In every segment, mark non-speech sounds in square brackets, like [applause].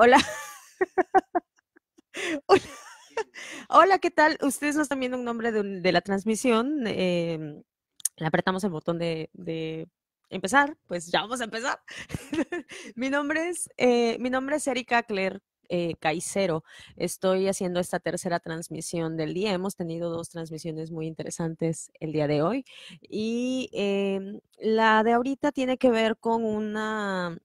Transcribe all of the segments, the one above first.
[laughs] Hola. Hola. ¿qué tal? Ustedes no están viendo un nombre de, la transmisión. Em, le apretamos el botón de, empezar, pues ya vamos a empezar. [laughs] mi, nombre es, eh, mi nombre es Erika Claire eh, Caicero. Estoy haciendo esta tercera transmisión del día. Hemos tenido dos transmisiones muy interesantes el día de hoy. Y em, la de ahorita tiene que ver con una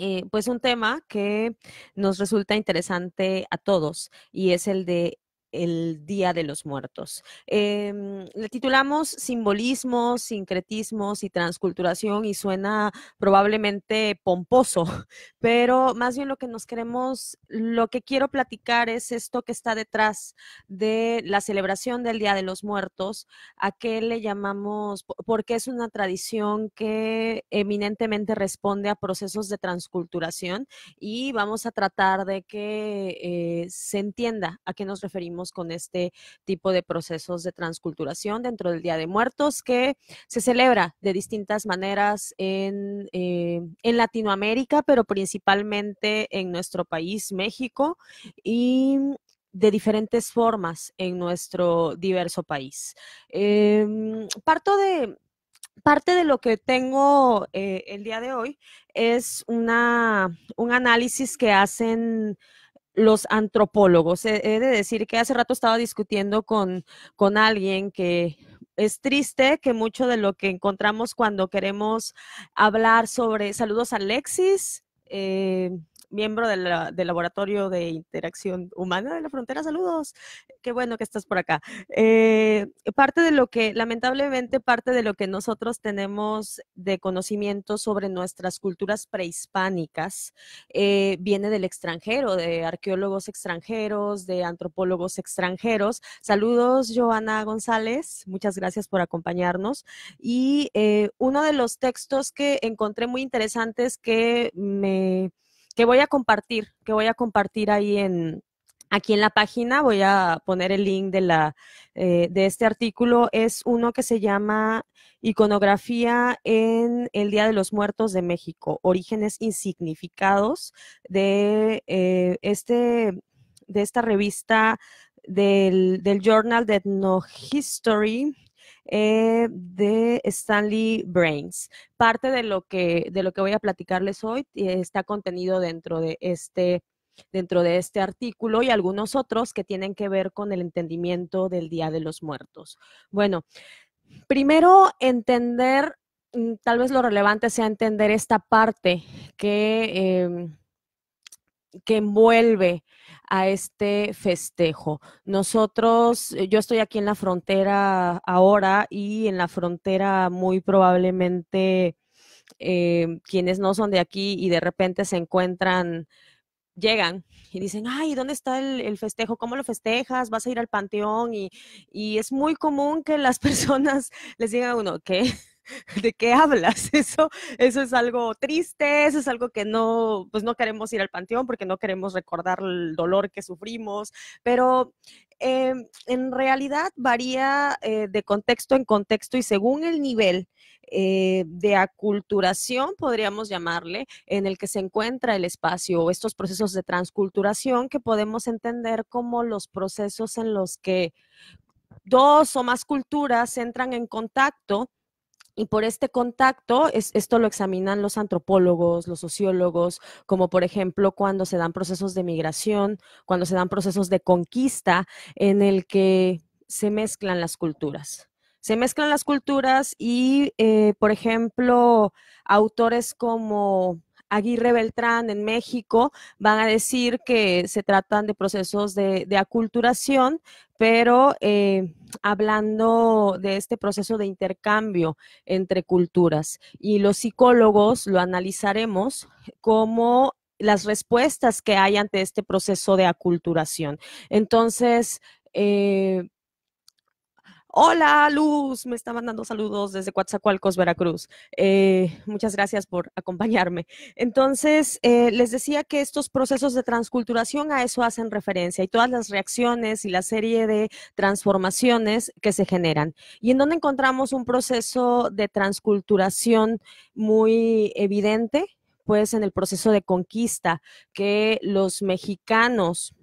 eh, pues un tema que nos resulta interesante a todos y es el de el Día de los Muertos. Em, le titulamos simbolismo, Sincretismos y Transculturación y suena probablemente pomposo, [laughs] pero más bien lo que nos queremos, lo que quiero platicar es esto que está detrás de la celebración del Día de los Muertos, a qué le llamamos, porque es una tradición que eminentemente responde a procesos de transculturación y vamos a tratar de que eh, se entienda a qué nos referimos con este tipo de procesos de transculturación dentro del Día de Muertos que se celebra de distintas maneras en, eh, Latinoamérica, pero principalmente en nuestro país, México, y de diferentes formas en nuestro diverso país. Em, parto de, parte de lo que tengo eh, el día de hoy es una, un análisis que hacen los antropólogos. He de decir que hace rato estaba discutiendo con, con alguien que es triste que mucho de lo que encontramos cuando queremos hablar sobre, saludos a Alexis, eh, miembro del Laboratorio de Interacción Humana de la Frontera. Saludos. Qué bueno que estás por acá. Eh, parte de lo que, lamentablemente, parte de lo que nosotros tenemos de conocimiento sobre nuestras culturas prehispánicas eh, viene del extranjero, de arqueólogos extranjeros, de antropólogos extranjeros. Saludos, Joana González. Muchas gracias por acompañarnos. Y eh, uno de los textos que encontré muy interesantes que me que voy a compartir, que voy a compartir ahí en, aquí en la página voy a poner el link de, la, eh, de este artículo. Es uno que se llama Iconografía en el Día de los Muertos de México, orígenes insignificados de, eh, este, de esta revista del, del Journal de Ethnohistory eh, de Stanley Brains. Parte de lo, que, de lo que voy a platicarles hoy eh, está contenido dentro de este dentro de este artículo y algunos otros que tienen que ver con el entendimiento del Día de los Muertos. Bueno, primero entender, mm, tal vez lo relevante sea entender esta parte que, em, que envuelve a este festejo. Nosotros, eh, yo estoy aquí en la frontera ahora y en la frontera muy probablemente em, quienes no son de aquí y de repente se encuentran llegan y dicen, ay, ¿dónde está el, festejo? ¿Cómo lo festejas? ¿Vas a ir al panteón? Y, es muy común que las [laughs] personas les digan a uno, ¿qué? [laughs] ¿de qué hablas? [laughs] Eso, eso es algo triste, eso es algo que no, pues no queremos ir al panteón porque no queremos recordar el dolor que sufrimos, pero eh, en realidad varía eh, de contexto en contexto y según el nivel eh, de aculturación, podríamos llamarle, en el que se encuentra el espacio, o estos procesos de transculturación que podemos entender como los procesos en los que dos o más culturas entran en contacto y por este contacto, es, esto lo examinan los antropólogos, los sociólogos, como por ejemplo cuando se dan procesos de migración, cuando se dan procesos de conquista en el que se mezclan las culturas. Se mezclan las culturas y, eh, por ejemplo, autores como Aguirre Beltrán en México, van a decir que se tratan de procesos de, aculturación, pero eh, hablando de este proceso de intercambio entre culturas. Y los psicólogos lo analizaremos como las respuestas que hay ante este proceso de aculturación. Entonces, eh, Hola, Luz, me está mandando saludos desde Coatzacoalcos, Veracruz. Eh, muchas gracias por acompañarme. Entonces, eh, les decía que estos procesos de transculturación a eso hacen referencia y todas las reacciones y la serie de transformaciones que se generan. Y en dónde encontramos un proceso de transculturación muy evidente, pues en el proceso de conquista que los mexicanos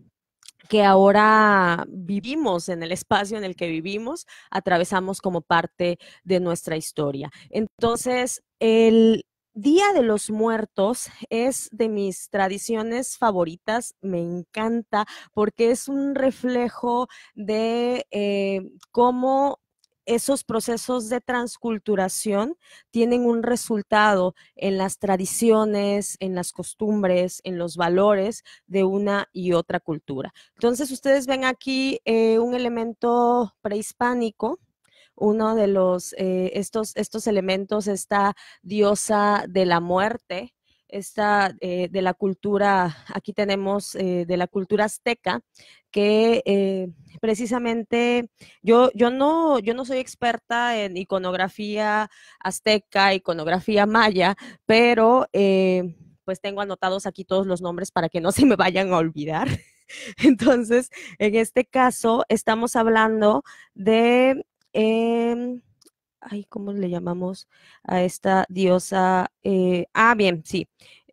que ahora vivimos en el espacio en el que vivimos, atravesamos como parte de nuestra historia. Entonces, el Día de los Muertos es de mis tradiciones favoritas, me encanta porque es un reflejo de eh, cómo esos procesos de transculturación tienen un resultado en las tradiciones, en las costumbres, en los valores de una y otra cultura. Entonces, ustedes ven aquí eh, un elemento prehispánico, uno de los, eh, estos elementos, esta diosa de la muerte, esta eh, de la cultura, aquí tenemos eh, de la cultura azteca, que eh, precisamente yo, yo, no, yo no soy experta en iconografía azteca, iconografía maya, pero pues tengo anotados aquí todos los nombres para que no se me vayan a olvidar. [laughs] Entonces, en este caso, estamos hablando de em, ay, ¿cómo le llamamos a esta diosa? Eh, ah, bien, sí,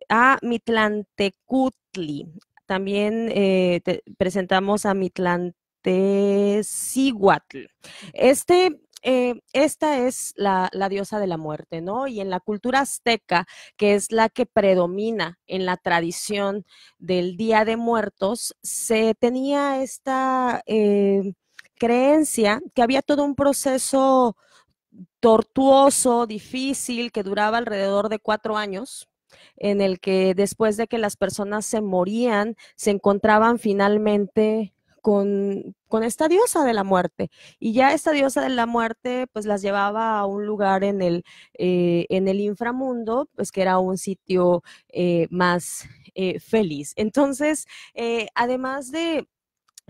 a Mitlantecutli. También eh, presentamos a Mitlantecihuatl. Este eh, esta es la, diosa de la muerte, ¿no? Y en la cultura azteca, que es la que predomina en la tradición del Día de Muertos, se tenía esta eh, creencia que había todo un proceso tortuoso, difícil, que duraba alrededor de cuatro años, en el que después de que las personas se morían, se encontraban finalmente con, esta diosa de la muerte. Y ya esta diosa de la muerte, pues las llevaba a un lugar en el, eh, en el inframundo, pues que era un sitio eh, más eh, feliz. Entonces, además de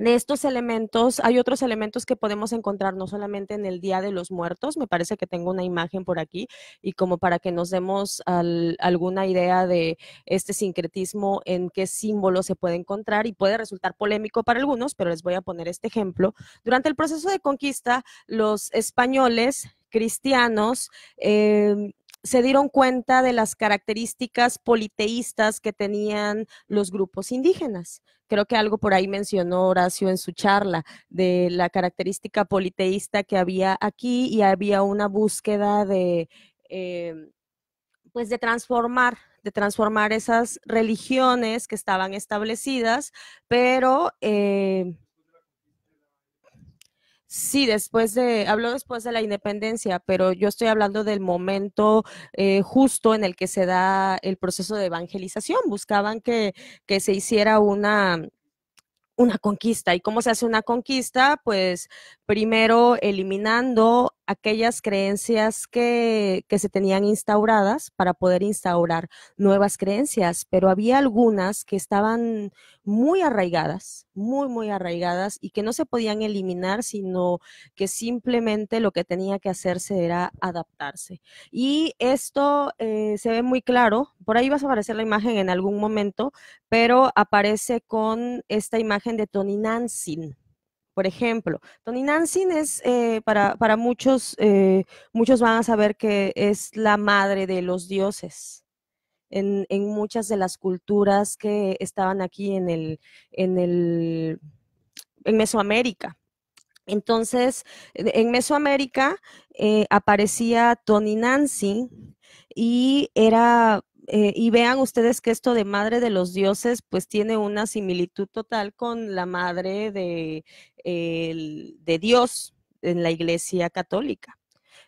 de estos elementos, hay otros elementos que podemos encontrar no solamente en el Día de los Muertos, me parece que tengo una imagen por aquí, y como para que nos demos alguna idea de este sincretismo, en qué símbolo se puede encontrar, y puede resultar polémico para algunos, pero les voy a poner este ejemplo. Durante el proceso de conquista, los españoles cristianos em, se dieron cuenta de las características politeístas que tenían los grupos indígenas. Creo que algo por ahí mencionó Horacio en su charla de la característica politeísta que había aquí y había una búsqueda de, em, pues de transformar de transformar esas religiones que estaban establecidas, pero em, Sí, después de, habló después de la independencia, pero yo estoy hablando del momento eh, justo en el que se da el proceso de evangelización. Buscaban que, que se hiciera una, una conquista. ¿Y cómo se hace una conquista? Pues primero eliminando aquellas creencias que, se tenían instauradas para poder instaurar nuevas creencias, pero había algunas que estaban muy arraigadas, muy, muy arraigadas y que no se podían eliminar, sino que simplemente lo que tenía que hacerse era adaptarse. Y esto eh, se ve muy claro, por ahí vas a aparecer la imagen en algún momento, pero aparece con esta imagen de Tony Nansen por ejemplo, Tony Nansen es, eh, para, muchos, eh, muchos van a saber que es la madre de los dioses en, muchas de las culturas que estaban aquí en el, en el, en Mesoamérica. Entonces, en Mesoamérica eh, aparecía Tony Nancy y era eh, y vean ustedes que esto de madre de los dioses pues tiene una similitud total con la madre de, Dios en la iglesia católica.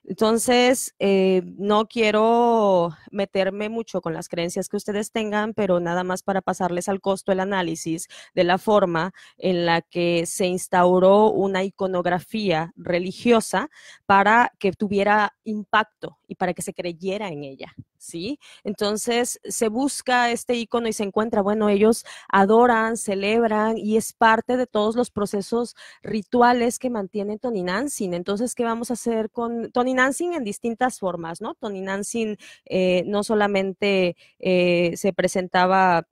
Entonces, eh, no quiero meterme mucho con las creencias que ustedes tengan, pero nada más para pasarles al costo el análisis de la forma en la que se instauró una iconografía religiosa para que tuviera impacto y para que se creyera en ella, ¿sí? Entonces se busca este icono y se encuentra, bueno, ellos adoran, celebran y es parte de todos los procesos rituales que mantiene Tony Nansing. Entonces, ¿qué vamos a hacer con Tony Nansing en distintas formas, ¿no? Tony Nansing eh, no solamente eh, se presentaba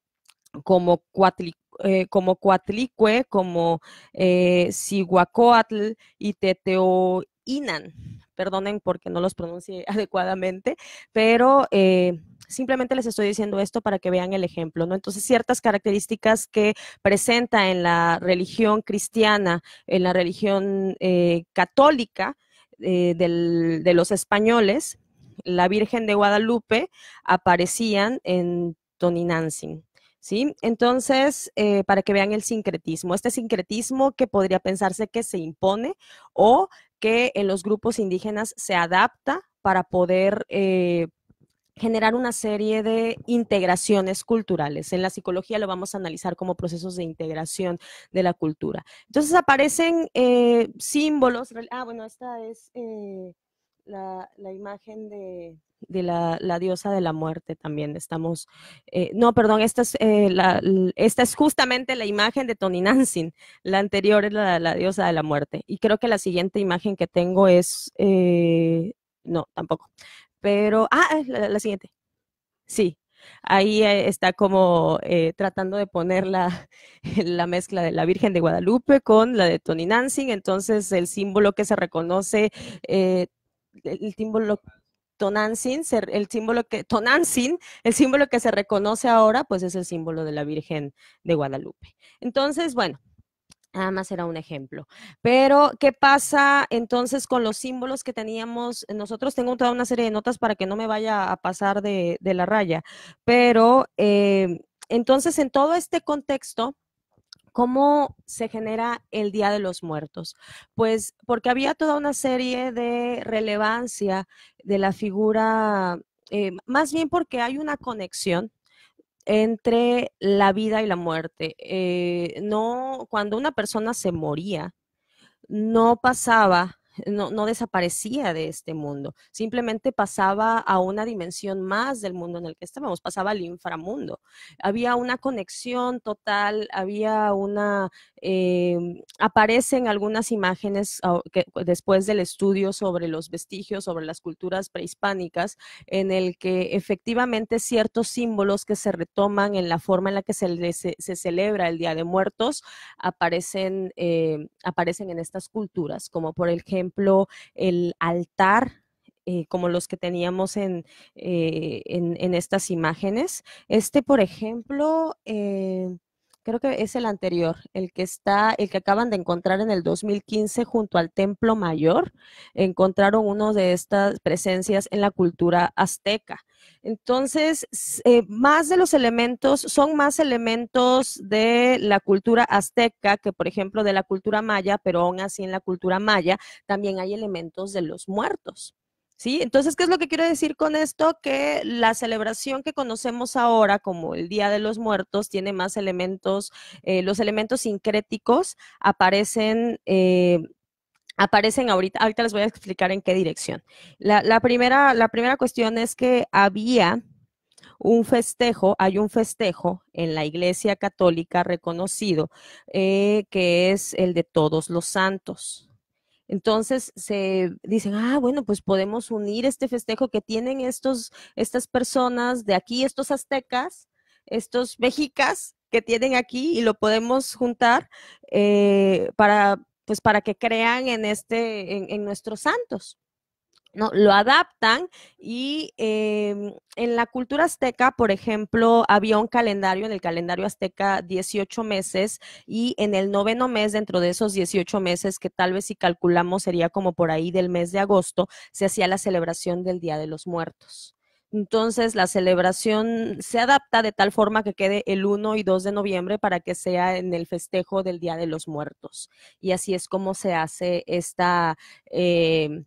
como eh, cuatlicue, como Coatlicue, como eh, y Teteo Inan, perdonen porque no los pronuncie [laughs] adecuadamente, pero eh, simplemente les estoy diciendo esto para que vean el ejemplo, ¿no? Entonces, ciertas características que presenta en la religión cristiana, en la religión eh, católica eh, de los españoles, la Virgen de Guadalupe aparecían en Tony ¿sí? Entonces, para que vean el sincretismo, este sincretismo que podría pensarse que se impone o que en los grupos indígenas se adapta para poder eh, generar una serie de integraciones culturales. En la psicología lo vamos a analizar como procesos de integración de la cultura. Entonces aparecen eh, símbolos. Ah, bueno, esta es eh, la, imagen de, de la, diosa de la muerte también. Estamos, eh, no, perdón, esta es, eh, esta es justamente la imagen de Tony Nansen. La anterior es la, diosa de la muerte. Y creo que la siguiente imagen que tengo es, eh, no, tampoco. Pero, ah, ah la, siguiente. Sí. Ahí está como tratando de poner la, [laughs] la mezcla de la Virgen de Guadalupe con la de Tony Nansen. Entonces, el símbolo que se reconoce, el símbolo Tonantzin, el símbolo que, el símbolo que se reconoce ahora, pues es el símbolo de la Virgen de Guadalupe. Entonces, bueno, Nada más era un ejemplo. Pero, ¿qué pasa entonces con los símbolos que teníamos? Nosotros tengo toda una serie de notas para que no me vaya a pasar de, la raya. Pero, eh, entonces, en todo este contexto, ¿Cómo se genera el Día de los Muertos? Pues porque había toda una serie de relevancia de la figura, eh, más bien porque hay una conexión entre la vida y la muerte. Eh, no, cuando una persona se moría, no pasaba no, desaparecía de este mundo, simplemente pasaba a una dimensión más del mundo en el que estábamos, pasaba al inframundo. Había una conexión total, había una, em, aparecen algunas imágenes ah, después del estudio sobre los vestigios, sobre las culturas prehispánicas, en el que efectivamente ciertos símbolos que se retoman en la forma en la que se, se, celebra el Día de Muertos aparecen, em, aparecen en estas culturas, como por ejemplo, el altar eh, como los que teníamos eh, en, en, estas imágenes. Este, por ejemplo, eh, creo que es el anterior, el que está, el que acaban de encontrar en el 2015 junto al Templo Mayor, encontraron uno de estas presencias en la cultura azteca. Entonces, eh, más de los elementos, son más elementos de la cultura azteca que, por ejemplo, de la cultura maya, pero aún así en la cultura maya también hay elementos de los muertos. ¿Sí? Entonces, ¿qué es lo que quiero decir con esto? Que la celebración que conocemos ahora como el Día de los Muertos tiene más elementos, eh, los elementos sincréticos aparecen... Eh, aparecen ahorita, ahorita les voy a explicar en qué dirección. La, primera, la primera cuestión es que había un festejo, hay un festejo en la Iglesia Católica reconocido, eh, que es el de todos los santos. Entonces se dicen, ah, bueno, pues podemos unir este festejo que tienen estos, estas personas de aquí, estos aztecas, estos mexicas que tienen aquí y lo podemos juntar eh, para, pues para que crean en este, en nuestros santos. ¿no? Lo adaptan y em, en la cultura azteca, por ejemplo, había un calendario, en el calendario azteca 18 meses y en el noveno mes, dentro de esos 18 meses, que tal vez si calculamos sería como por ahí del mes de agosto, se hacía la celebración del Día de los Muertos. Entonces, la celebración se adapta de tal forma que quede el 1 y 2 de noviembre para que sea en el festejo del Día de los Muertos. Y así es como se hace esta... Em,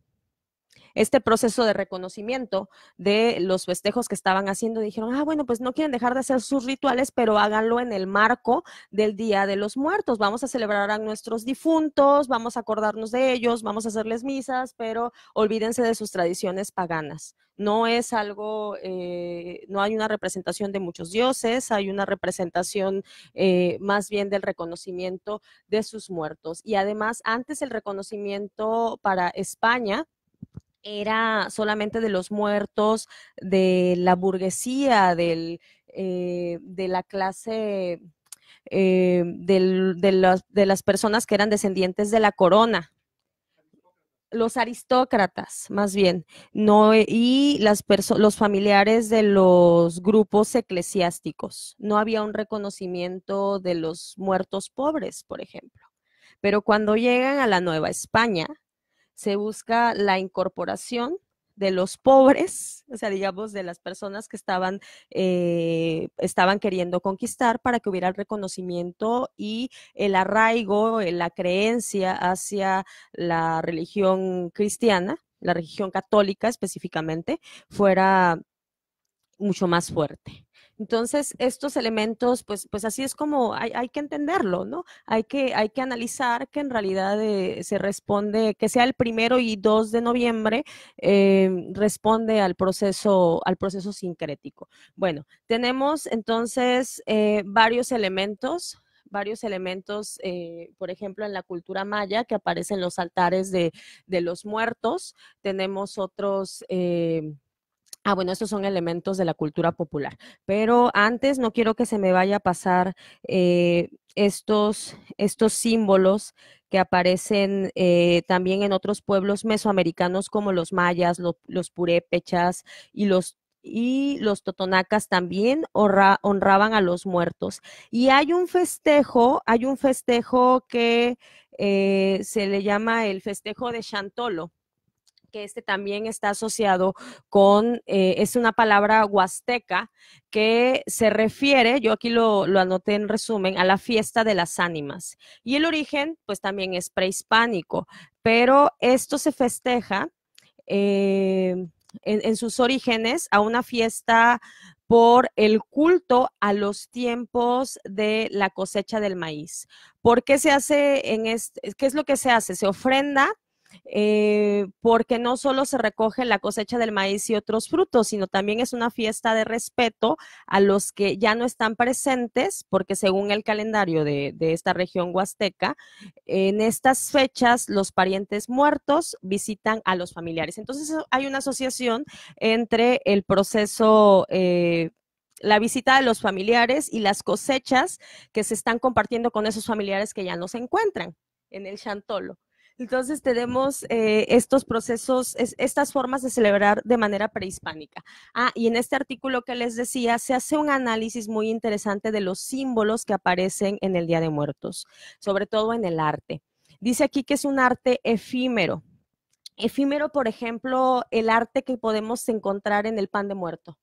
este proceso de reconocimiento de los festejos que estaban haciendo, dijeron, ah, bueno, pues no quieren dejar de hacer sus rituales, pero háganlo en el marco del Día de los Muertos. Vamos a celebrar a nuestros difuntos, vamos a acordarnos de ellos, vamos a hacerles misas, pero olvídense de sus tradiciones paganas. No es algo, eh, no hay una representación de muchos dioses, hay una representación eh, más bien del reconocimiento de sus muertos. Y además, antes el reconocimiento para España era solamente de los muertos de la burguesía, eh, de la clase, eh, de, las, personas que eran descendientes de la corona, los aristócratas, más bien, no, y los familiares de los grupos eclesiásticos. No había un reconocimiento de los muertos pobres, por ejemplo. Pero cuando llegan a la Nueva España, se busca la incorporación de los pobres, o sea, digamos, de las personas que estaban, eh, estaban queriendo conquistar para que hubiera el reconocimiento y el arraigo, eh, la creencia hacia la religión cristiana, la religión católica específicamente, fuera mucho más fuerte. Entonces, estos elementos, pues, pues así es como hay, que entenderlo, ¿no? Hay que, hay que analizar que en realidad eh, se responde, que sea el primero y dos de noviembre, em, responde al proceso, al proceso sincrético. Bueno, tenemos entonces eh, varios elementos varios elementos, eh, por ejemplo, en la cultura maya que aparecen los altares de, los muertos. Tenemos otros, em, Ah, bueno, estos son elementos de la cultura popular. Pero antes no quiero que se me vaya a pasar eh, estos, estos símbolos que aparecen eh, también en otros pueblos mesoamericanos como los mayas, los purépechas y los y los totonacas también honraban a los muertos. Y hay un festejo, hay un festejo que eh, se le llama el festejo de Chantolo este también está asociado con, eh, es una palabra huasteca que se refiere, yo aquí lo, anoté en resumen, a la fiesta de las ánimas. Y el origen, pues también es prehispánico, pero esto se festeja. Eh, en, en, sus orígenes a una fiesta por el culto a los tiempos de la cosecha del maíz. ¿Por qué se hace en este, qué es lo que se hace? Se ofrenda eh, porque no solo se recoge la cosecha del maíz y otros frutos, sino también es una fiesta de respeto a los que ya no están presentes, porque según el calendario de, esta región huasteca, en estas fechas los parientes muertos visitan a los familiares. Entonces hay una asociación entre el proceso... Eh, la visita de los familiares y las cosechas que se están compartiendo con esos familiares que ya no se encuentran en el Chantolo. Entonces tenemos eh, estos procesos, estas formas de celebrar de manera prehispánica. Ah, y en este artículo que les decía, se hace un análisis muy interesante de los símbolos que aparecen en el Día de Muertos, sobre todo en el arte. Dice aquí que es un arte efímero. Efímero, por ejemplo, el arte que podemos encontrar en el pan de muerto.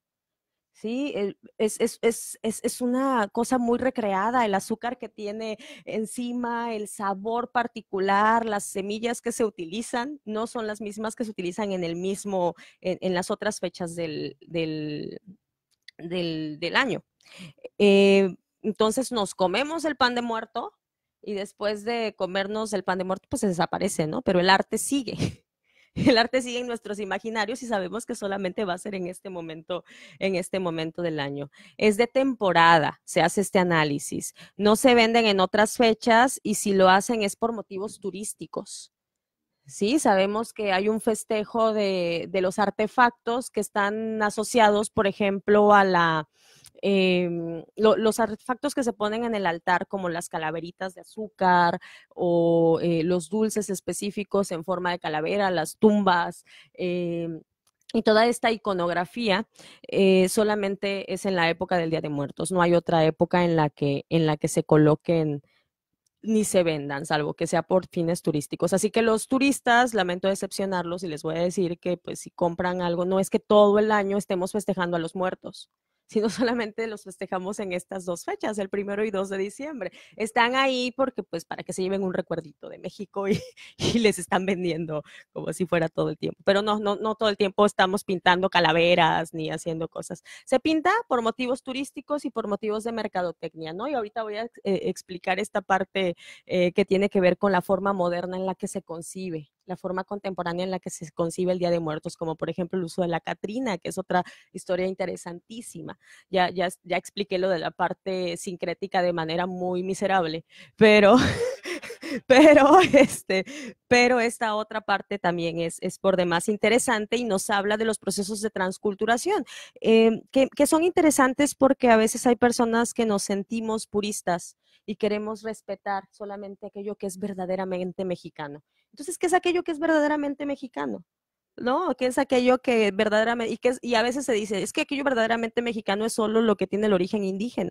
¿sí? Es, una cosa muy recreada, el azúcar que tiene encima, el sabor particular, las semillas que se utilizan, no son las mismas que se utilizan en el mismo, en, las otras fechas del, del, del, año. Eh, entonces nos comemos el pan de muerto y después de comernos el pan de muerto, pues se desaparece, ¿no? Pero el arte sigue el arte sigue en nuestros imaginarios y sabemos que solamente va a ser en este momento, en este momento del año. Es de temporada, se hace este análisis. No se venden en otras fechas y si lo hacen es por motivos turísticos. Sí, sabemos que hay un festejo de, de los artefactos que están asociados, por ejemplo, a la, Em, los artefactos que se ponen en el altar, como las calaveritas de azúcar o eh, los dulces específicos en forma de calavera, las tumbas. Em, y toda esta iconografía eh, solamente es en la época del Día de Muertos. No hay otra época en la que, en la que se coloquen ni se vendan, salvo que sea por fines turísticos. Así que los turistas, lamento decepcionarlos y les voy a decir que pues si compran algo, no es que todo el año estemos festejando a los muertos sino solamente los festejamos en estas dos fechas, el primero y 2 de diciembre. Están ahí porque, pues, para que se lleven un recuerdito de México [laughs] y, les están vendiendo como si fuera todo el tiempo. Pero no, no, no todo el tiempo estamos pintando calaveras ni haciendo cosas. Se pinta por motivos turísticos y por motivos de mercadotecnia, ¿no? Y ahorita voy a eh, explicar esta parte eh, que tiene que ver con la forma moderna en la que se concibe la forma contemporánea en la que se concibe el Día de Muertos, como por ejemplo el uso de la Catrina, que es otra historia interesantísima. Ya, ya, expliqué lo de la parte sincrética de manera muy miserable, pero, [laughs] pero, este, pero esta otra parte también es, por demás interesante y nos habla de los procesos de transculturación, em, que, que son interesantes porque a veces hay personas que nos sentimos puristas y queremos respetar solamente aquello que es verdaderamente mexicano. Entonces, ¿qué es aquello que es verdaderamente mexicano? ¿no? ¿Qué es aquello que verdaderamente, y, que y a veces se dice, es que aquello verdaderamente mexicano es solo lo que tiene el origen indígena,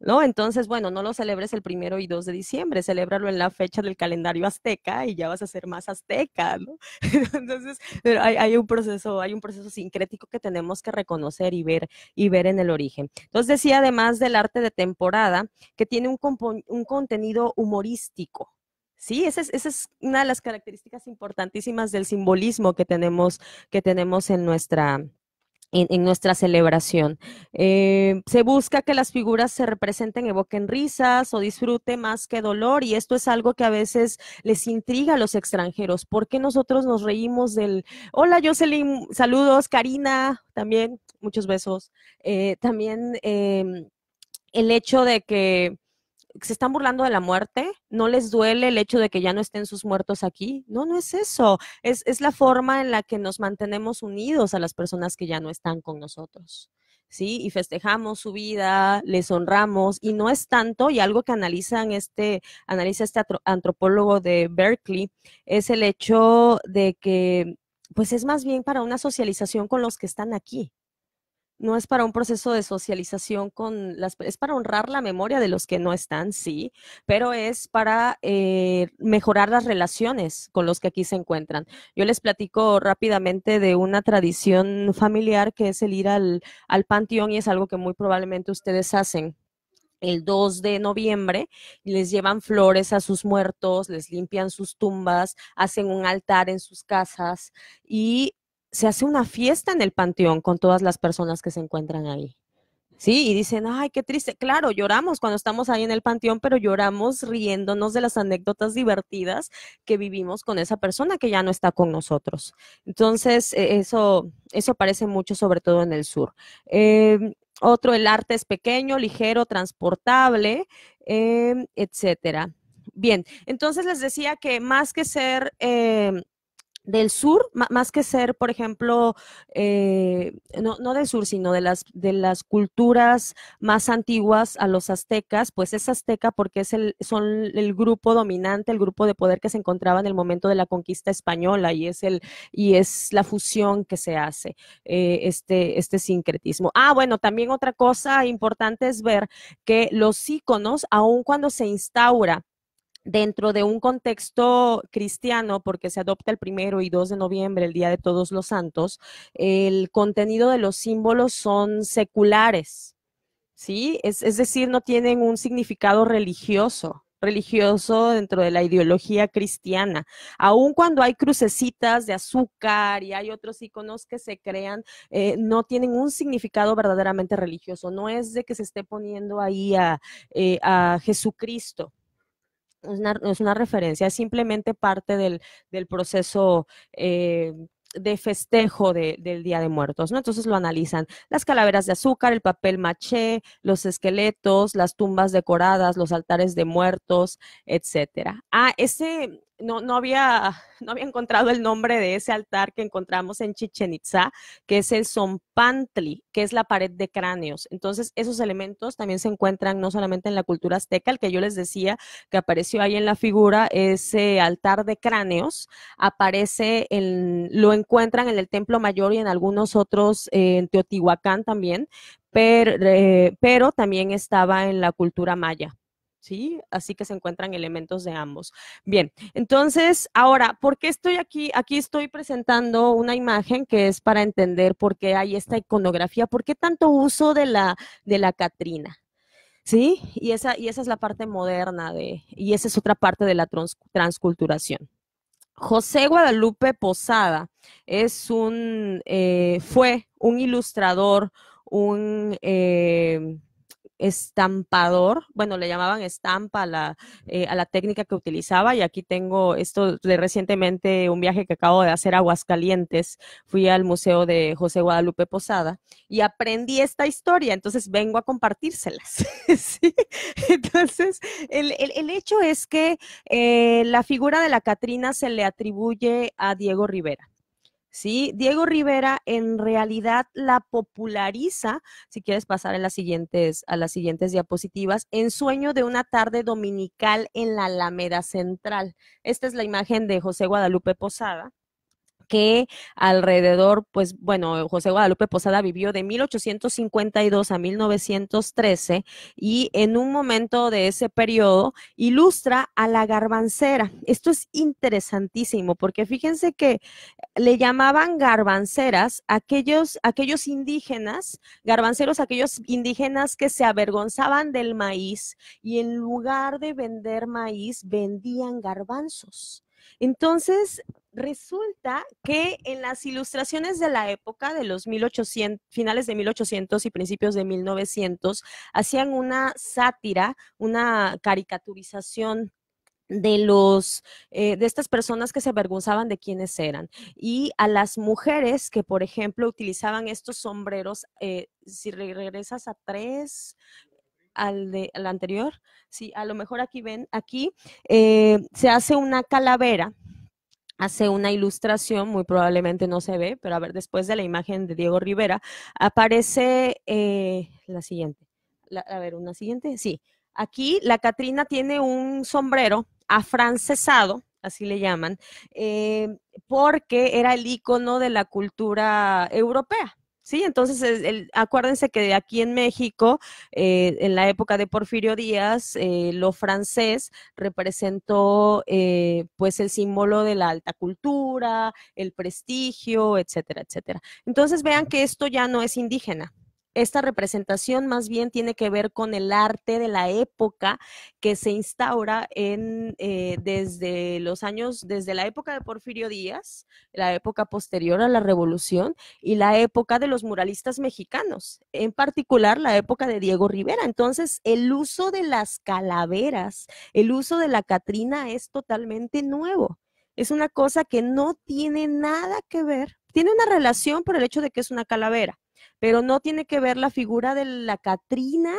¿no? Entonces, bueno, no lo celebres el primero y dos de diciembre, celébralo en la fecha del calendario azteca y ya vas a ser más azteca, ¿no? [laughs] Entonces, pero hay, un proceso, hay un proceso sincrético que tenemos que reconocer y ver, y ver en el origen. Entonces decía, además del arte de temporada, que tiene un contenido humorístico, Sí, esa es, una de las características importantísimas del simbolismo que tenemos, que tenemos en nuestra, nuestra celebración. Eh, se busca que las figuras se representen, evoquen risas o disfrute más que dolor y esto es algo que a veces les intriga a los extranjeros. ¿Por qué nosotros nos reímos del, hola Jocelyn, saludos, Karina, también, muchos besos. Eh, también em, el hecho de que se están burlando de la muerte, no les duele el hecho de que ya no estén sus muertos aquí. No, no es eso. Es, la forma en la que nos mantenemos unidos a las personas que ya no están con nosotros. ¿Sí? Y festejamos su vida, les honramos, y no es tanto, y algo que analizan este, analiza este antropólogo de Berkeley, es el hecho de que, pues es más bien para una socialización con los que están aquí, no es para un proceso de socialización con las, es para honrar la memoria de los que no están, sí, pero es para eh, mejorar las relaciones con los que aquí se encuentran. Yo les platico rápidamente de una tradición familiar que es el ir al, al panteón y es algo que muy probablemente ustedes hacen el 2 de noviembre, les llevan flores a sus muertos, les limpian sus tumbas, hacen un altar en sus casas y se hace una fiesta en el panteón con todas las personas que se encuentran ahí. Sí, y dicen, ay, qué triste. Claro, lloramos cuando estamos ahí en el panteón, pero lloramos riéndonos de las anécdotas divertidas que vivimos con esa persona que ya no está con nosotros. Entonces, e-, eso, eso aparece mucho, sobre todo en el sur. Em, otro, el arte es pequeño, ligero, transportable, etc. Em, etcétera. Bien, entonces les decía que más que ser em, del sur, más que ser, por ejemplo, eh, no, no, del sur, sino de las, de las culturas más antiguas a los aztecas, pues es azteca porque es el, son el grupo dominante, el grupo de poder que se encontraba en el momento de la conquista española y es, el, y es la fusión que se hace, eh, este, este sincretismo. Ah, bueno, también otra cosa importante es ver que los íconos, aun cuando se instaura dentro de un contexto cristiano, porque se adopta el primero y dos de noviembre, el Día de Todos los Santos, el contenido de los símbolos son seculares, ¿sí? Es, decir, no tienen un significado religioso religioso dentro de la ideología cristiana. Aun cuando hay crucecitas de azúcar y hay otros iconos que se crean, eh, no tienen un significado verdaderamente religioso. No es de que se esté poniendo ahí a eh, Jesucristo es una, es una referencia, es simplemente parte del, proceso eh, de festejo del Día de Muertos, ¿no? Entonces lo analizan. Las calaveras de azúcar, el papel maché, los esqueletos, las tumbas decoradas, los altares de muertos, etcétera. Ah, ese, no, no, había, no había encontrado el nombre de ese altar que encontramos en Chichen Itza, que es el Zompantli, que es la pared de cráneos. Entonces, esos elementos también se encuentran no solamente en la cultura azteca, el que yo les decía que apareció ahí en la figura, ese altar de cráneos, aparece, en, lo encuentran en el Templo Mayor y en algunos otros, eh, en Teotihuacán también, eh, pero también estaba en la cultura maya. ¿sí? Así que se encuentran elementos de ambos. Bien, entonces, ahora, ¿por qué estoy aquí? Aquí estoy presentando una imagen que es para entender por qué hay esta iconografía, por qué tanto uso de la, de la Catrina. ¿Sí? Y esa, y esa es la parte moderna de, y esa es otra parte de la transculturación. José Guadalupe Posada es un, eh, fue un ilustrador, un eh, estampador, bueno, le llamaban estampa eh, a la, técnica que utilizaba y aquí tengo esto de recientemente un viaje que acabo de hacer a Aguascalientes, fui al Museo de José Guadalupe Posada y aprendí esta historia, entonces vengo a compartírselas. [laughs] Entonces, el, hecho es que eh, la figura de la Catrina se le atribuye a Diego Rivera. ¿sí? Diego Rivera en realidad la populariza, si quieres pasar a las siguientes, a las siguientes diapositivas, en Sueño de una tarde dominical en la Alameda Central. Esta es la imagen de José Guadalupe Posada que alrededor, pues bueno, José Guadalupe Posada vivió de 1852 a 1913 y en un momento de ese periodo ilustra a la garbancera. Esto es interesantísimo porque fíjense que le llamaban garbanceras aquellos, aquellos indígenas, garbanceros, aquellos indígenas que se avergonzaban del maíz y en lugar de vender maíz vendían garbanzos. Entonces, resulta que en las ilustraciones de la época de los finales de 1800 y principios de 1900, hacían una sátira, una caricaturización de los eh, de estas personas que se avergonzaban de quiénes eran y a las mujeres que por ejemplo utilizaban estos sombreros eh, si regresas a tres al, de, al anterior, sí, a lo mejor aquí ven, aquí eh, se hace una calavera, hace una ilustración, muy probablemente no se ve, pero a ver, después de la imagen de Diego Rivera, aparece eh, la siguiente. a ver, una siguiente, sí. Aquí la Catrina tiene un sombrero afrancesado, así le llaman, eh, porque era el icono de la cultura europea. Sí, entonces acuérdense que aquí en México, eh, en la época de Porfirio Díaz, eh, lo francés representó eh, pues el símbolo de la alta cultura, el prestigio, etcétera, etcétera. Entonces vean que esto ya no es indígena, esta representación más bien tiene que ver con el arte de la época que se instaura en, eh, desde los años, desde la época de Porfirio Díaz, la época posterior a la Revolución y la época de los muralistas mexicanos, en particular la época de Diego Rivera. Entonces, el uso de las calaveras, el uso de la Catrina es totalmente nuevo. Es una cosa que no tiene nada que ver, tiene una relación por el hecho de que es una calavera pero no tiene que ver la figura de la Catrina,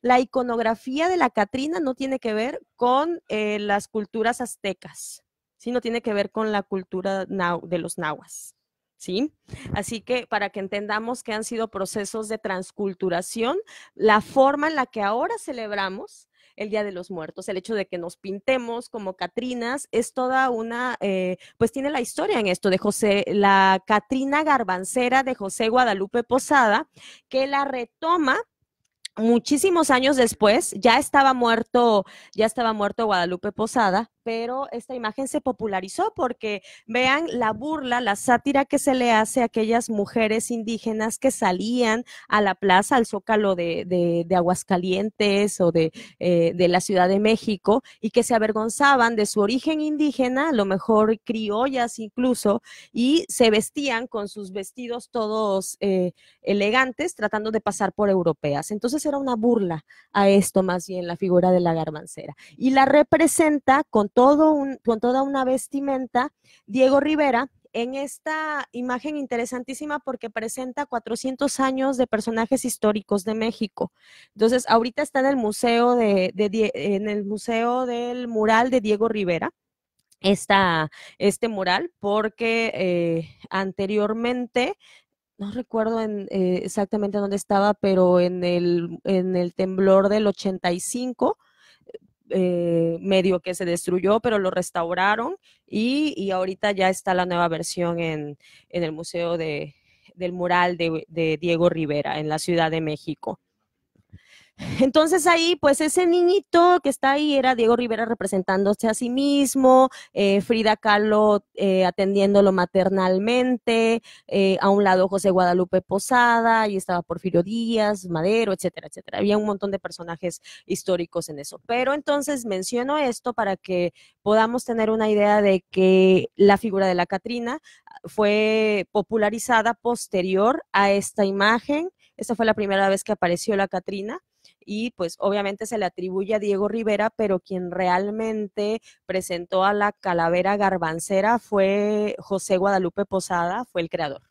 la iconografía de la Catrina no tiene que ver con eh, las culturas aztecas, sino tiene que ver con la cultura de los nahuas. ¿sí? Así que para que entendamos que han sido procesos de transculturación, la forma en la que ahora celebramos el Día de los Muertos, el hecho de que nos pintemos como Catrinas, es toda una, eh, pues tiene la historia en esto de José, la Catrina Garbancera de José Guadalupe Posada, que la retoma muchísimos años después, ya estaba muerto, ya estaba muerto Guadalupe Posada, pero esta imagen se popularizó porque vean la burla, la sátira que se le hace a aquellas mujeres indígenas que salían a la plaza, al zócalo de, Aguascalientes o eh, de, la Ciudad de México y que se avergonzaban de su origen indígena, a lo mejor criollas incluso, y se vestían con sus vestidos todos eh, elegantes tratando de pasar por europeas. Entonces era una burla a esto más bien la figura de la garbancera. Y la representa con con toda una vestimenta, Diego Rivera, en esta imagen interesantísima porque presenta 400 años de personajes históricos de México. Entonces, ahorita está en el museo de, en el museo del mural de Diego Rivera. Esta, este mural porque eh, anteriormente no recuerdo eh, exactamente dónde estaba, pero en el, en el temblor del 85 eh, medio que se destruyó, pero lo restauraron y, ahorita ya está la nueva versión en, en el Museo de, del Mural de Diego Rivera en la Ciudad de México. Entonces ahí, pues ese niñito que está ahí era Diego Rivera representándose a sí mismo, eh, Frida Kahlo eh, atendiéndolo maternalmente, eh, a un lado José Guadalupe Posada, ahí estaba Porfirio Díaz, Madero, etcétera, etcétera. Había un montón de personajes históricos en eso. Pero entonces menciono esto para que podamos tener una idea de que la figura de la Catrina fue popularizada posterior a esta imagen. Esta fue la primera vez que apareció la Catrina y pues obviamente se le atribuye a Diego Rivera, pero quien realmente presentó a la calavera garbancera fue José Guadalupe Posada, fue el creador.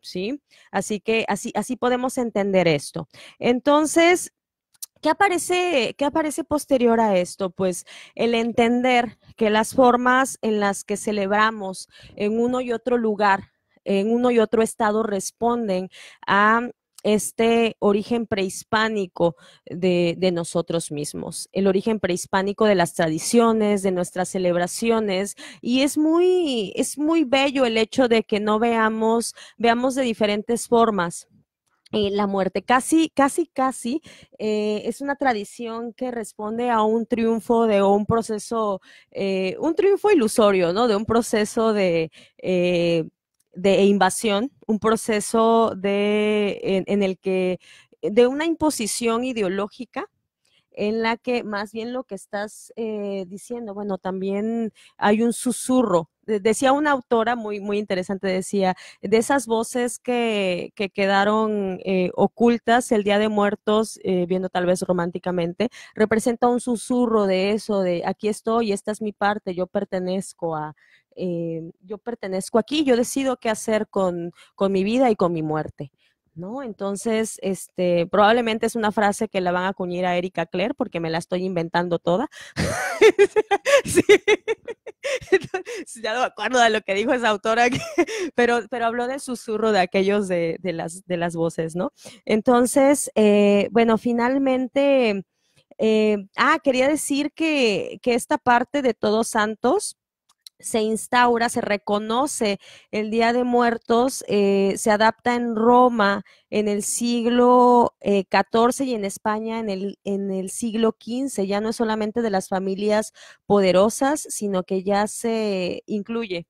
¿Sí? Así que así, así podemos entender esto. Entonces, ¿Qué aparece, ¿Qué aparece posterior a esto? Pues el entender que las formas en las que celebramos en uno y otro lugar, en uno y otro estado, responden a este origen prehispánico de, nosotros mismos, el origen prehispánico de las tradiciones, de nuestras celebraciones. Y es muy, es muy bello el hecho de que no veamos, veamos de diferentes formas. Eh, la muerte casi, casi, casi eh, es una tradición que responde a un triunfo de un proceso, eh, un triunfo ilusorio, ¿no? De un proceso de de invasión, un proceso de, en, el que, de una imposición ideológica en la que más bien lo que estás eh, diciendo, bueno, también hay un susurro. Decía una autora muy, muy interesante, decía, de esas voces que, que quedaron eh, ocultas el Día de Muertos, eh, viendo tal vez románticamente, representa un susurro de eso, de aquí estoy, esta es mi parte, yo pertenezco a, Em, yo pertenezco aquí, yo decido qué hacer con, mi vida y con mi muerte. ¿no? Entonces, este, probablemente es una frase que la van a acuñar a Erika Claire porque me la estoy inventando toda. [laughs] sí. ya no acuerdo de lo que dijo esa autora, pero, pero habló de susurro de aquellos de, las, de las voces, ¿no? Entonces, eh, bueno, finalmente, eh, ah, quería decir que, que esta parte de Todos Santos, se instaura, se reconoce el Día de Muertos, eh, se adapta en Roma en el siglo XIV eh, y en España en el, en el siglo XV. Ya no es solamente de las familias poderosas, sino que ya se incluye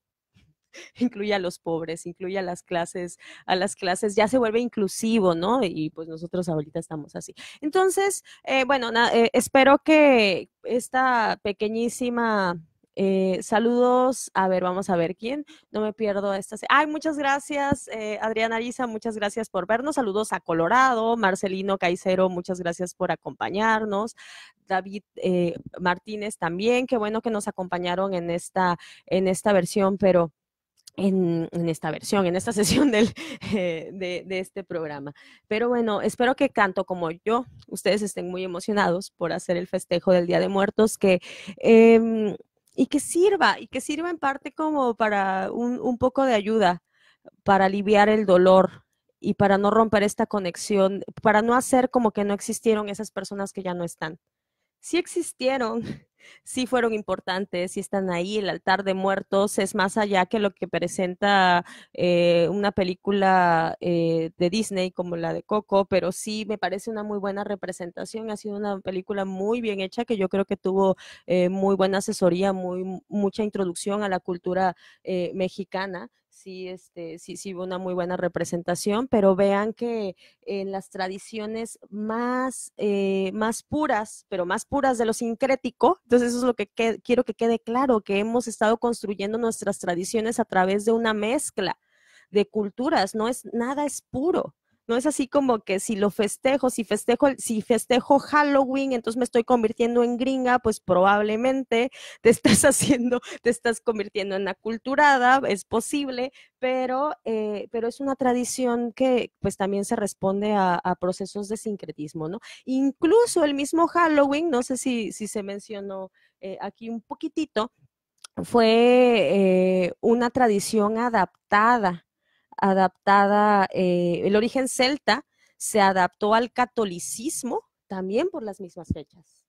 [laughs] incluye a los pobres, incluye a las clases, a las clases, ya se vuelve inclusivo, ¿no? Y pues nosotros ahorita estamos así. Entonces, eh, bueno, espero que esta pequeñísima eh, saludos, a ver, vamos a ver quién. No me pierdo esta Ay, muchas gracias, eh, Adriana Arisa muchas gracias por vernos. Saludos a Colorado, Marcelino Caicero, muchas gracias por acompañarnos. David eh, Martínez también, qué bueno que nos acompañaron en esta, en esta versión, pero en, esta versión, en esta [laughs] sesión de, este programa. Pero bueno, espero que tanto como yo, ustedes estén muy emocionados por hacer el festejo del Día de Muertos, que em, y que sirva, y que sirva en parte como para un, un poco de ayuda, para aliviar el dolor y para no romper esta conexión, para no hacer como que no existieron esas personas que ya no están. Sí existieron, sí fueron importantes, y están ahí. El altar de muertos es más allá que lo que presenta eh, una película eh, de Disney como la de Coco, pero sí me parece una muy buena representación. Ha sido una película muy bien hecha que yo creo que tuvo eh, muy buena asesoría, muy mucha introducción a la cultura mexicana sí, este, sí, sí una muy buena representación, pero vean que en las tradiciones más, eh, más puras, pero más puras de lo sincrético, entonces eso es lo que, que quiero que quede claro, que hemos estado construyendo nuestras tradiciones a través de una mezcla de culturas, no es nada es puro, no es así como que si lo festejo, si festejo, si festejo Halloween, entonces me estoy convirtiendo en gringa, pues probablemente [laughs] te estás haciendo, te estás convirtiendo en aculturada, es posible, pero, eh, pero es una tradición que pues también se responde a, procesos de sincretismo, ¿no? Incluso el mismo Halloween, no sé si, se mencionó eh, aquí un poquitito, fue eh, una tradición adaptada adaptada, eh, el origen celta se adaptó al catolicismo también por las mismas fechas.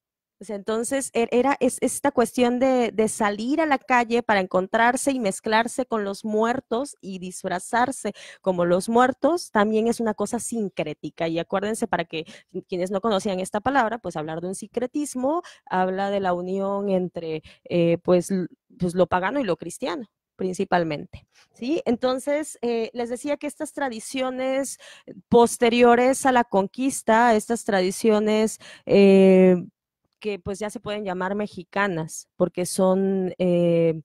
entonces e-, era esta cuestión de, salir a la calle para encontrarse y mezclarse con los muertos y disfrazarse como los muertos también es una cosa sincrética. Y acuérdense, para que quienes no conocían esta palabra, pues hablar de un sincretismo habla de la unión entre eh, pues, pues lo pagano y lo cristiano principalmente. ¿sí? Entonces, eh, les decía que estas tradiciones posteriores a la conquista, estas tradiciones eh, que pues ya se pueden llamar mexicanas, porque son... Eh,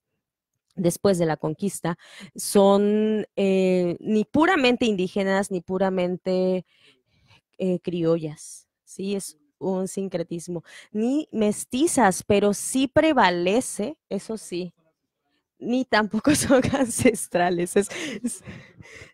después de la conquista, son ni puramente indígenas ni puramente criollas, ¿sí? Es un sincretismo, ni mestizas, pero sí prevalece, eso sí, ni tampoco [laughs] son ancestrales,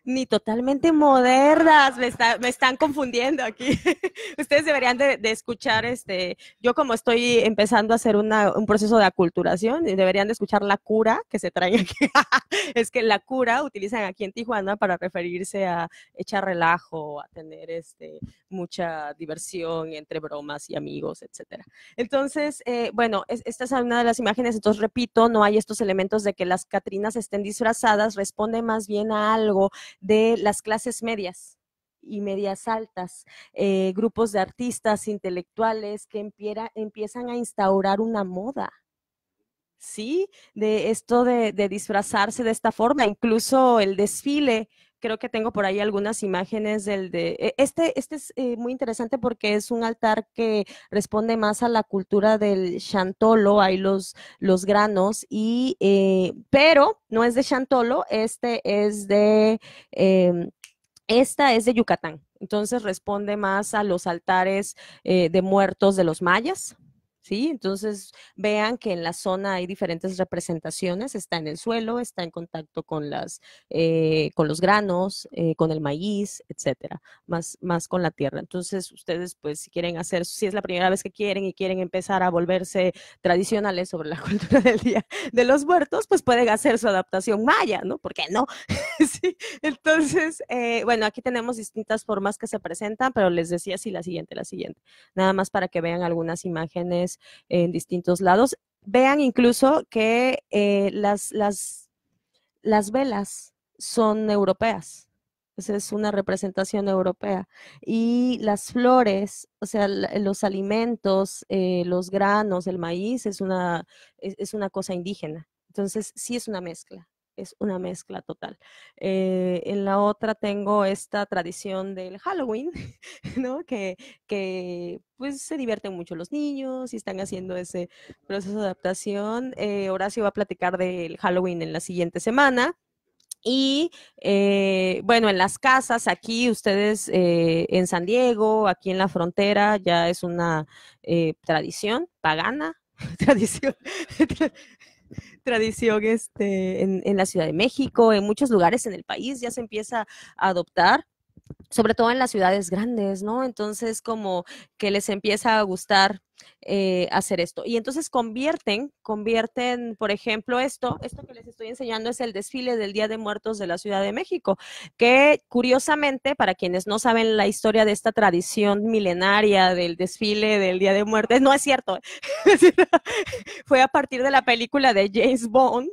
ni totalmente modernas, me, están confundiendo aquí. [laughs] Ustedes deberían de, escuchar, este, yo como estoy empezando a hacer un proceso de aculturación, deberían de escuchar la cura que se trae aquí. [laughs] es que la cura utilizan aquí en Tijuana para referirse a echar relajo, a tener este, mucha diversión entre bromas y amigos, etc. Entonces, eh, bueno, esta es una de las imágenes, entonces repito, no hay estos elementos de que las Catrinas estén disfrazadas responde más bien a algo de las clases medias y medias altas, eh, grupos de artistas intelectuales que empiezan a instaurar una moda. ¿sí? De esto de, disfrazarse de esta forma, incluso el desfile Creo que tengo por ahí algunas imágenes del de... E, este, este es eh, muy interesante porque es un altar que responde más a la cultura del chantolo, hay los, los granos, y, eh, pero no es de chantolo, este es de... Em, esta es de Yucatán, entonces responde más a los altares eh, de muertos de los mayas, ¿sí? Entonces vean que en la zona hay diferentes representaciones, está en el suelo, está en contacto con, las, eh, con los granos, eh, con el maíz, etcétera, más, más con la tierra. Entonces ustedes pues si quieren hacer, si es la primera vez que quieren y quieren empezar a volverse tradicionales sobre la [laughs] cultura del día de los huertos, pues pueden hacer su adaptación maya, ¿no? ¿Por qué no? [laughs] Entonces, eh, bueno, aquí tenemos distintas formas que se presentan, pero les decía sí, la siguiente, la siguiente. Nada más para que vean algunas imágenes en distintos lados. Vean incluso que eh, las, las, las velas son europeas. es una representación europea. Y las flores, o sea, los alimentos, eh, los granos, el maíz, es una, es una cosa indígena. Entonces, sí es una mezcla es una mezcla total. Eh, en la otra tengo esta tradición del Halloween, [laughs] ¿no? Que, que pues se divierten mucho los niños y están haciendo ese proceso de adaptación. Eh, Horacio va a platicar del Halloween en la siguiente semana. Y eh, bueno, en las casas, aquí ustedes en San Diego, aquí en la frontera, ya es una tradición pagana, [laughs] tradición, [laughs] tradición este, en, en, la Ciudad de México, en muchos lugares en el país ya se empieza a adoptar, sobre todo en las ciudades grandes, ¿no? Entonces como que les empieza a gustar eh, hacer esto. Y entonces convierten, convierten, por ejemplo, esto, esto que les estoy enseñando es el desfile del Día de Muertos de la Ciudad de México, que curiosamente, para quienes no saben la historia de esta tradición milenaria del desfile del Día de Muertos, no es cierto, [laughs] fue a partir de la película de James Bond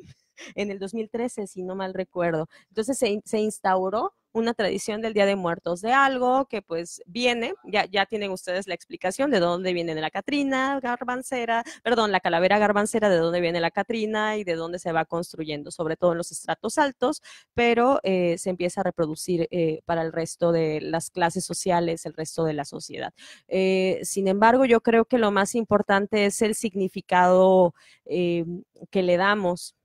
en el 2013, si no mal recuerdo. Entonces se, se instauró una tradición del Día de Muertos de algo que pues viene, ya, ya tienen ustedes la explicación de dónde viene la Catrina garbancera, perdón, la calavera garbancera, de dónde viene la Catrina y de dónde se va construyendo, sobre todo en los estratos altos, pero eh, se empieza a reproducir eh, para el resto de las clases sociales, el resto de la sociedad. Eh, sin embargo, yo creo que lo más importante es el significado que le damos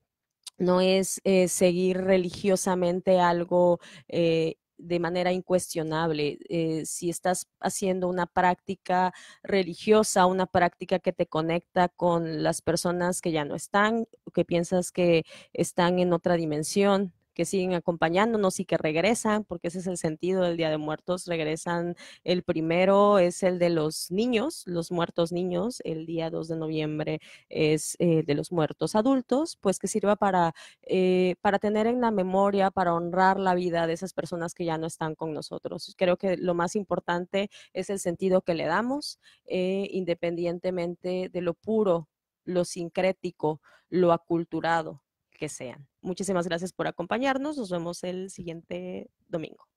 no es eh, seguir religiosamente algo eh, de manera incuestionable. Eh, si estás haciendo una práctica religiosa, una práctica que te conecta con las personas que ya no están, que piensas que están en otra dimensión, que siguen acompañándonos y que regresan, porque ese es el sentido del Día de Muertos, regresan. El primero es el de los niños, los muertos niños, el día 2 de noviembre es el eh, de los muertos adultos, pues que sirva para, eh, para tener en la memoria, para honrar la vida de esas personas que ya no están con nosotros. Creo que lo más importante es el sentido que le damos, eh, independientemente de lo puro, lo sincrético, lo aculturado que sean. Muchísimas gracias por acompañarnos. Nos vemos el siguiente domingo.